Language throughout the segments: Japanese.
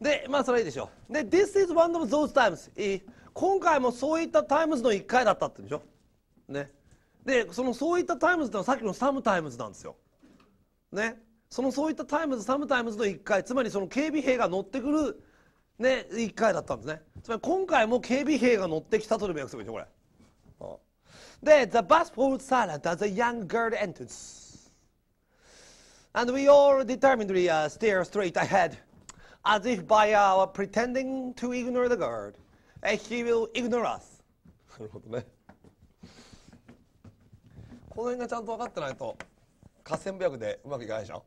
で、まあそれいいでしょう。で、This is one of those times. 今回もそういったタイムズの1回だったってでしょ。ね。で、そのそういったタイムズってのはさっきのサムタイムズなんですよ。ね。そのそういったタイムズ、サムタイムズの1回、つまりその警備兵が乗ってくる、ね、1回だったんですね。つまり今回も警備兵が乗ってきたとでも訳せでしょ、これ。で、The bus falls silent as a young girl enters. And we all determinedly、uh, stare straight ahead. as if by our pretending to ignore the God, he will ignore us. なるほどね。この辺がちゃんと分かってないと、合戦部役でうまくいかないでしょ。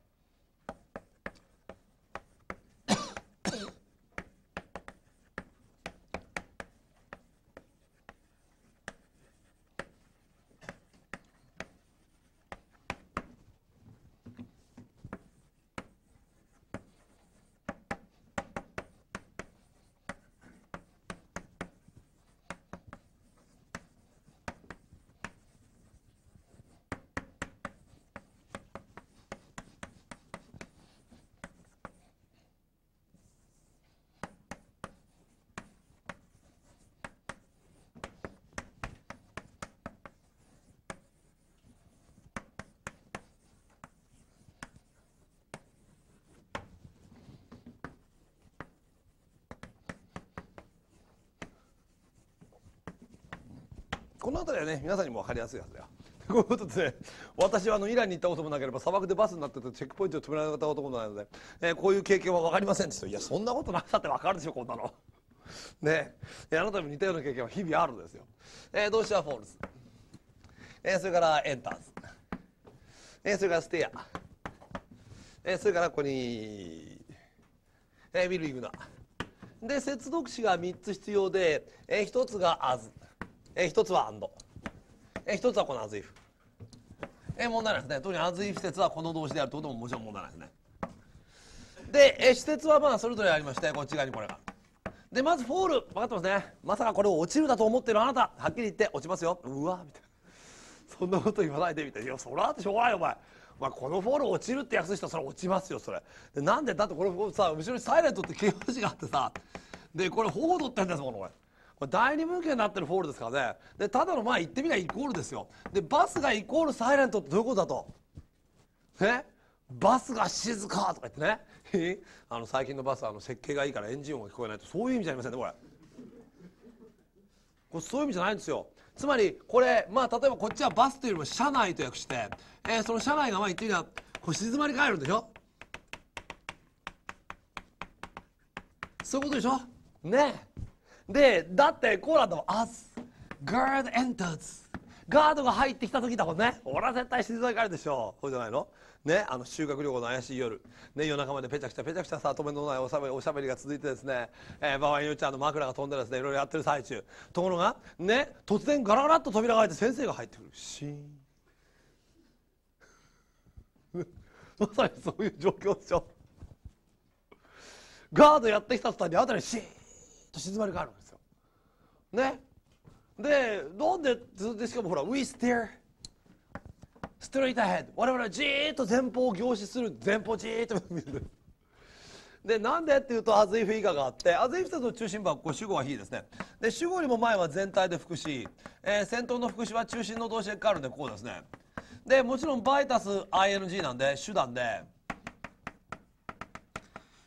この辺りはね皆さんにも分かりやすいはずだよ。こういうことで、ね、私はあのイランに行ったこともなければ砂漠でバスになっててチェックポイントを止められたこともないので、えー、こういう経験は分かりませんでしたいやそんなことなくたって分かるでしょこんなの ねえあなたも似たような経験は日々あるんですよ、えー、うしたフォールズ、えー、それからエンターズ、えー、それからステア、えー、それからここに、えー、ウィル・イグナで接続詞が3つ必要で、えー、1つが「アズ」えー、一つはアンド、えー、一つはこのアズイフ、えー、問題ないですね特にアズイフ説はこの動詞であるということももちろん問題ないですねで、えー、施設はまあそれぞれありましてこっち側にこれがでまずフォール分かってますねまさかこれを落ちるだと思ってるあなたはっきり言って落ちますようわみたいなそんなこと言わないでみたいな「いやそれはしょうがないお前」まあ、このフォール落ちるって訳す人それ落ちますよそれでなんでだってこれさ後ろにサイレントって形容詞があってさでこれ「フォード」ってんですもんこれ第二文献になってるフォールですからねでただの前行ってみりゃイコールですよでバスがイコールサイレントってどういうことだとねバスが静かとか言ってね あの最近のバスはあの設計がいいからエンジン音が聞こえないとそういう意味じゃありませんねこれこれそういう意味じゃないんですよつまりこれまあ例えばこっちはバスというよりも車内と訳して、えー、その車内がまあってみりゃこ静まり返るんでしょそういうことでしょねえでだってコーラの「As God enters」ガードが入ってきた時だもんね俺は絶対静かにるでしょそうじゃないのね、あの修学旅行の怪しい夜、ね、夜中までぺちゃくちゃぺちゃくちゃさ止めのないおしゃべりおしゃべりが続いてですね、えー、場合によっちゃあの枕が飛んでですねいろいろやってる最中ところがね突然ガラガラっと扉が開いて先生が入ってくるシーン まさにそういう状況でしょガードやってきた途端にあたりシーンと静まりがあるんですよ。ねでなんででしかもほら「We steer straight ahead」我々はじーっと前方を凝視する前方じーっと見る。でなんでっていうとアズイフ以下があってアズイフの中心部はここ主語は非ですねで主語よりも前は全体で副詞、えー、先頭の副詞は中心の動詞で変わるんでこうですねでもちろんバイタス ing なんで手段で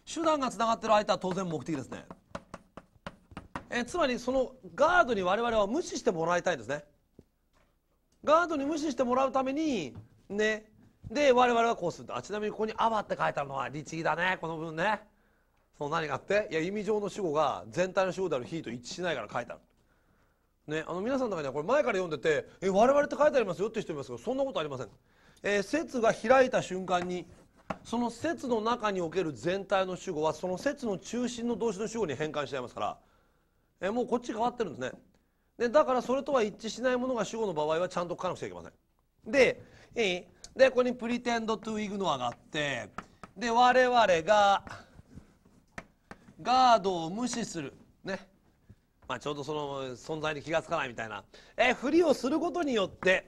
手段がつながってる相手は当然目的ですねえー、つまりそのガードに我々は無視してもらいたいんですねガードに無視してもらうためにねで我々はこうするんだちなみにここに「アバ」って書いてあるのは律儀だねこの部分ねその何があっていや意味上の主語が全体の主語である「非」と一致しないから書いてあるね、あの皆さんの中にはこれ前から読んでて「え我々」って書いてありますよって人いますけどそんなことありません、えー、説が開いた瞬間にその説の中における全体の主語はその説の中心の動詞の主語に変換しちゃいますからえもうこっち変わってるんですねでだからそれとは一致しないものが主語の場合はちゃんと書かなくちゃいけませんでいでここに pretend to ignore があってで我々がガードを無視するねまあ、ちょうどその存在に気が付かないみたいなえふりをすることによって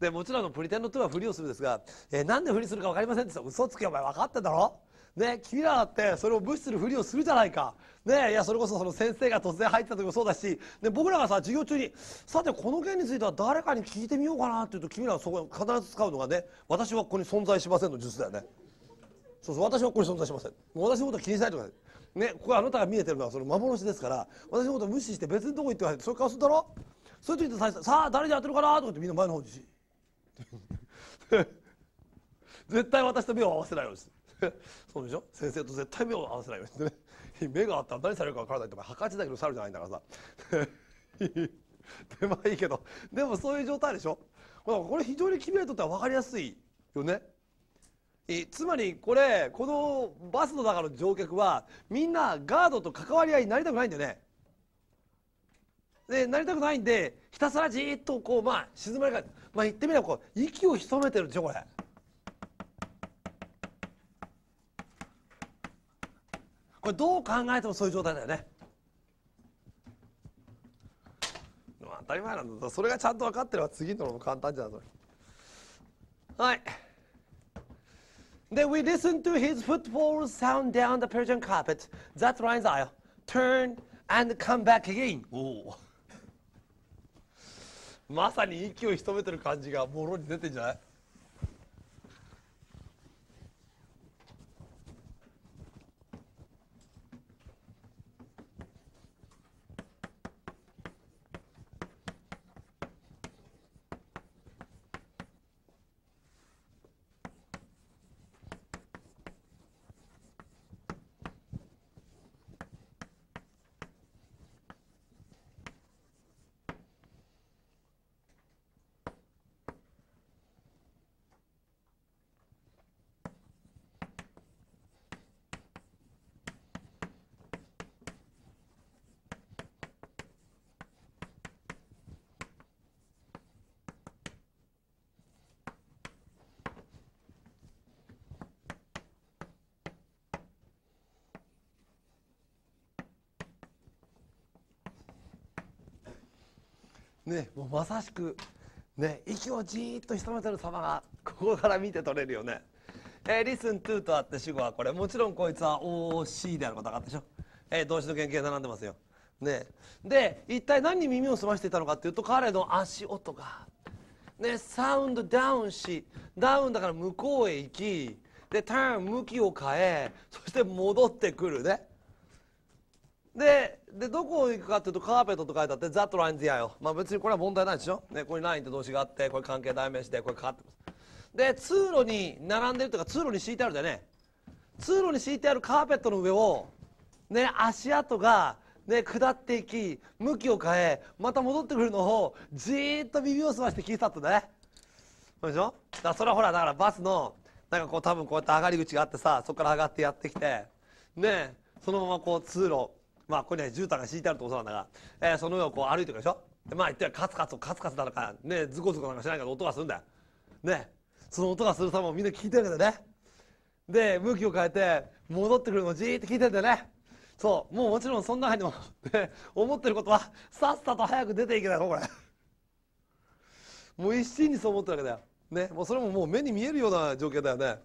でもちろんのプリテンド2はふりをするんですがえなんでふりするか分かりませんってた嘘つけお前分かってんだろね、君らだってそれを無視するふりをするじゃないか。ね、いやそれこそその先生が突然入った時もそうだし、ね、僕らがさ授業中にさてこの件については誰かに聞いてみようかなっていうと君らはそこ必ず使うのがね私はここに存在しませんの術だよね。そうそう私はここに存在しません。私のことは気にしないとかね、ここあなたが見えてるのはその幻ですから私のこと無視して別のとこ行ってそれからするだろそういう時ってささあ誰でやってるかなとかってみんな前の方にし 絶対私と目を合わせないようにする。そうでしょ先生と絶対目を合わせないようにね 目があったら何されるか分からないって墓地だけど猿じゃないんだからさ 手前いいけどでもそういう状態でしょこれ非常に君らにとっては分かりやすいよねつまりこれこのバスの中の乗客はみんなガードと関わり合いになりたくないんだよねでなりたくないんでひたすらじっとこうまあ静まり返ってまあ言ってみればこう息を潜めてるでしょこれこれどう考えてもそういう状態だよね当たり前なんだそれがちゃんと分かってれば次のも簡単じゃんそれはい Then we l i s t e n to his footfall sound s down the Persian carpet that r i n e s aisle turn and come back again おおまさに息を潜めてる感じがもろに出てんじゃないね、もうまさしく、ね、息をじーっと潜めてる様がここから見て取れるよね。えー、listen to とあって主語はこれもちろんこいつは OC であることがあったでしょ、えー、動詞の原型並んでますよ。ね、で一体何に耳を澄ましていたのかっていうと彼の足音が、ね、サウンドダウンしダウンだから向こうへ行きでターン向きを変えそして戻ってくるね。ででどこ行くかっていうとカーペットと書いてあって「ザ・トランジアよ」まあ別にこれは問題ないでしょ、ね、ここにラインって動詞があってこれ関係代名詞でこれかかってますで通路に並んでるとか通路に敷いてあるじゃね通路に敷いてあるカーペットの上をね足跡がね下っていき向きを変えまた戻ってくるのをじーっと耳を澄まして聞いてたってねそうでしょだからそれはほらだからバスのなんかこう多分こうやって上がり口があってさそこから上がってやってきてねそのままこう通路まあここには絨毯が敷いてあるとこそうなんだが、えー、その上をこう歩いていくでしょまあ言ってカツカツカツカツだのかねズコズコなんかしないかど、音がするんだよねその音がする様をみんな聞いてるわけだよねで向きを変えて戻ってくるのをじーって聞いてるんだよねそうもうもちろんそんな中にも思ってることはさっさと早く出ていけだろこれもう一心にそう思ってるわけだよねもうそれももう目に見えるような状況だよね